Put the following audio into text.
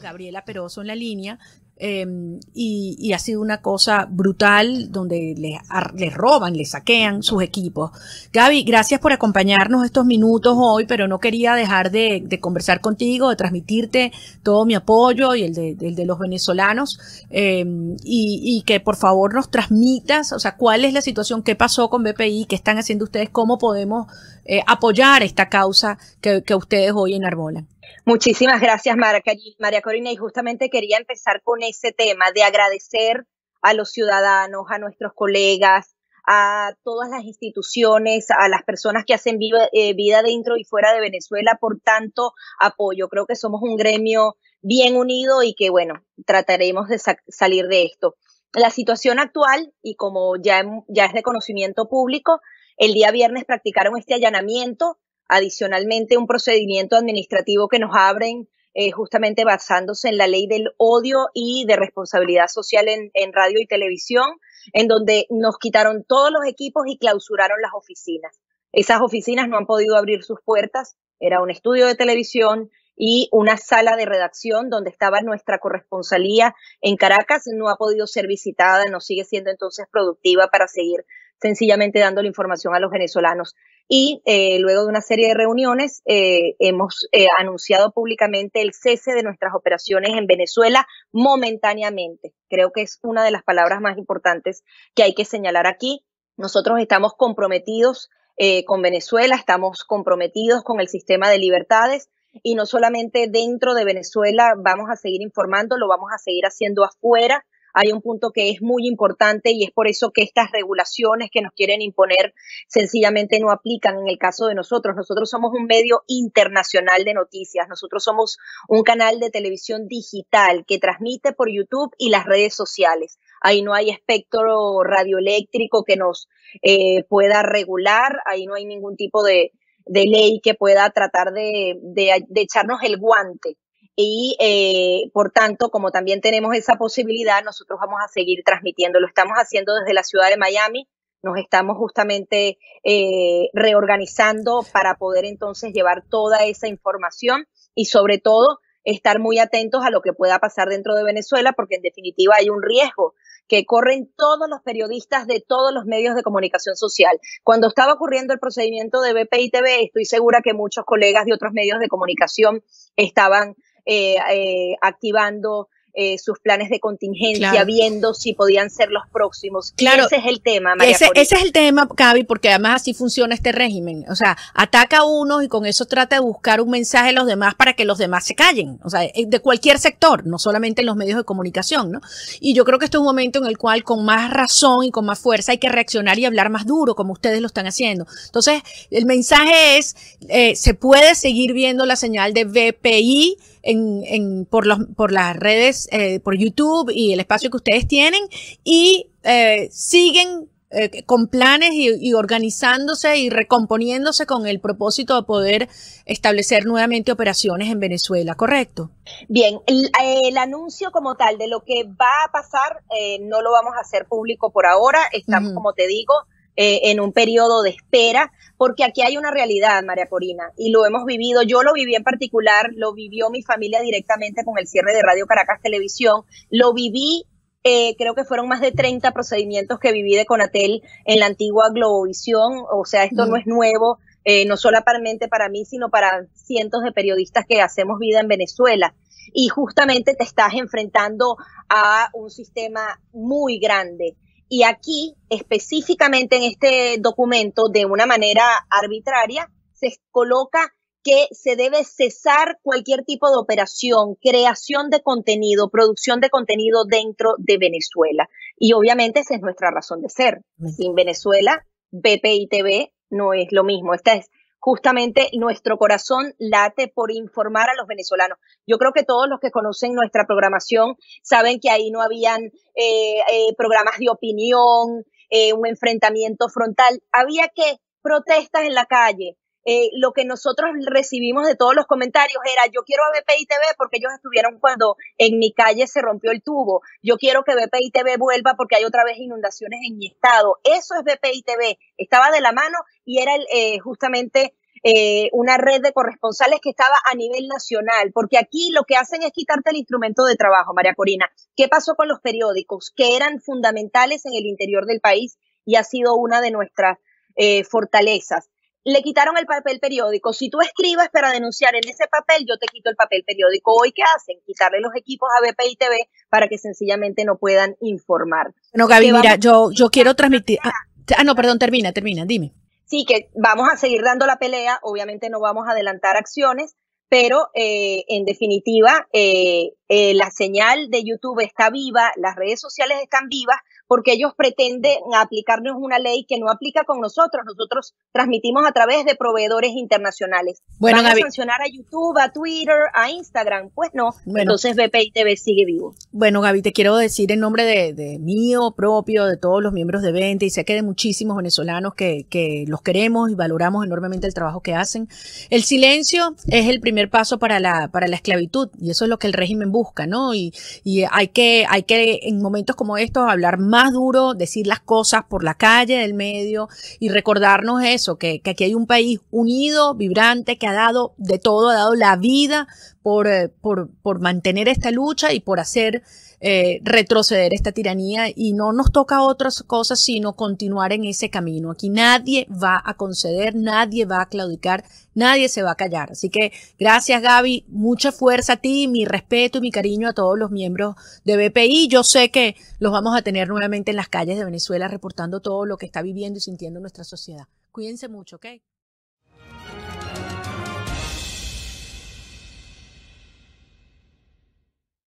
Gabriela Peroso en la línea. Em, y, ha sido una cosa brutal donde les, les roban, les saquean sus equipos. Gaby, gracias por acompañarnos estos minutos hoy, pero no quería dejar de, de conversar contigo, de transmitirte todo mi apoyo y el de, el de los venezolanos, em, y, que por favor nos transmitas, o sea, cuál es la situación, qué pasó con BPI, qué están haciendo ustedes, cómo podemos eh, apoyar esta causa que, que ustedes hoy enarbolan. Muchísimas gracias, María Corina. Y justamente quería empezar con ese tema de agradecer a los ciudadanos, a nuestros colegas, a todas las instituciones, a las personas que hacen eh, vida dentro y fuera de Venezuela por tanto apoyo. Creo que somos un gremio bien unido y que, bueno, trataremos de salir de esto. La situación actual, y como ya es de conocimiento público, el día viernes practicaron este allanamiento adicionalmente un procedimiento administrativo que nos abren eh, justamente basándose en la ley del odio y de responsabilidad social en, en radio y televisión, en donde nos quitaron todos los equipos y clausuraron las oficinas. Esas oficinas no han podido abrir sus puertas, era un estudio de televisión, y una sala de redacción donde estaba nuestra corresponsalía en Caracas no ha podido ser visitada, no sigue siendo entonces productiva para seguir sencillamente dando la información a los venezolanos y eh, luego de una serie de reuniones eh, hemos eh, anunciado públicamente el cese de nuestras operaciones en Venezuela momentáneamente. Creo que es una de las palabras más importantes que hay que señalar aquí. Nosotros estamos comprometidos con Venezuela, estamos comprometidos con el sistema de libertades y no solamente dentro de Venezuela vamos a seguir informando, lo vamos a seguir haciendo afuera hay un punto que es muy importante y es por eso que estas regulaciones que nos quieren imponer sencillamente no aplican en el caso de nosotros. Nosotros somos un medio internacional de noticias, nosotros somos un canal de televisión digital que transmite por YouTube y las redes sociales. Ahí no hay espectro radioeléctrico que nos eh, pueda regular, ahí no hay ningún tipo de, ley que pueda tratar de echarnos el guante y eh, por tanto, como también tenemos esa posibilidad, nosotros vamos a seguir transmitiendo. Lo estamos haciendo desde la ciudad de Miami, nos estamos justamente eh, reorganizando para poder entonces llevar toda esa información y sobre todo estar muy atentos a lo que pueda pasar dentro de Venezuela, porque en definitiva hay un riesgo que corren todos los periodistas de todos los medios de comunicación social. Cuando estaba ocurriendo el procedimiento de BPI TV, estoy segura que muchos colegas de otros medios de comunicación estaban eh, eh, activando eh, sus planes de contingencia, viendo si podían ser los próximos. Claro. Ese es el tema, María ese, ese, es el tema, Cavi, porque además así funciona este régimen. O sea, ataca a unos y con eso trata de buscar un mensaje a los demás para que los demás se callen. O sea, eh, de cualquier sector, no solamente en los medios de comunicación, ¿no? Y yo creo que este es un momento en el cual con más razón y con más fuerza hay que reaccionar y hablar más duro, como ustedes lo están haciendo. Entonces, el mensaje es, eh, se puede seguir viendo la señal de BPI, en, en, por, los, por las redes, eh, por YouTube y el espacio que ustedes tienen y eh, siguen eh, con planes y, organizándose y recomponiéndose con el propósito de poder establecer nuevamente operaciones en Venezuela, ¿correcto? Bien, el, anuncio como tal de lo que va a pasar no lo vamos a hacer público por ahora, estamos, como te digo, eh, en un periodo de espera, porque aquí hay una realidad, María Corina, y lo hemos vivido, yo lo viví en particular, lo vivió mi familia directamente con el cierre de Radio Caracas Televisión, lo viví eh, creo que fueron más de 30 procedimientos que viví de Conatel en la antigua Globovisión, o sea, esto no mm. es nuevo, eh, no solamente para mí, sino para cientos de periodistas que hacemos vida en Venezuela. Y justamente te estás enfrentando a un sistema muy grande y aquí, específicamente en este documento, de una manera arbitraria, se coloca que se debe cesar cualquier tipo de operación, creación de contenido, producción de contenido dentro de Venezuela. Y obviamente esa es nuestra razón de ser. Sin Venezuela, y TV no es lo mismo. Esta es justamente nuestro corazón late por informar a los venezolanos. Yo creo que todos los que conocen nuestra programación saben que ahí no habían eh, eh, programas de opinión, eh, un enfrentamiento frontal. Había que protestas en la calle, eh, lo que nosotros recibimos de todos los comentarios era, yo quiero a BPI TV porque ellos estuvieron cuando en mi calle se rompió el tubo, yo quiero que BPI TV vuelva porque hay otra vez inundaciones en mi estado. Eso es BPI TV, estaba de la mano y era eh, justamente eh, una red de corresponsales que estaba a nivel nacional, porque aquí lo que hacen es quitarte el instrumento de trabajo, María Corina. ¿Qué pasó con los periódicos que eran fundamentales en el interior del país y ha sido una de nuestras fortalezas? le quitaron el papel periódico. Si tú escribas para denunciar en ese papel, yo te quito el papel periódico. Hoy, ¿qué hacen? Quitarle los equipos a BP TV para que sencillamente no puedan informar. No, Gaby, mira, yo, yo quiero transmitir. Ah, ah, no, perdón, termina, termina, dime. Sí, que vamos a seguir dando la pelea. Obviamente no vamos a adelantar acciones, pero eh, en definitiva, eh, eh, la señal de YouTube está viva, las redes sociales están vivas, porque ellos pretenden aplicarnos una ley que no aplica con nosotros. Nosotros transmitimos a través de proveedores internacionales. Bueno, ¿Van a sancionar a YouTube, a Twitter, a Instagram? Pues no. Entonces BPI TV sigue vivo. Bueno, Gaby, te quiero decir en nombre de, mío propio, de todos los miembros de 20 y sé que de muchísimos venezolanos que, los queremos y valoramos enormemente el trabajo que hacen. El silencio es el primer paso para la, para la esclavitud y eso es lo que el régimen busca, ¿no? Y, y hay que, hay que en momentos como estos hablar más más duro decir las cosas por la calle del medio y recordarnos eso, que, que aquí hay un país unido, vibrante, que ha dado de todo, ha dado la vida por, eh, por, por mantener esta lucha y por hacer eh, retroceder esta tiranía y no nos toca otras cosas sino continuar en ese camino. Aquí nadie va a conceder, nadie va a claudicar, nadie se va a callar. Así que gracias Gaby, mucha fuerza a ti, mi respeto y mi cariño a todos los miembros de BPI. Yo sé que los vamos a tener nuevamente en las calles de Venezuela reportando todo lo que está viviendo y sintiendo nuestra sociedad. Cuídense mucho, ¿ok?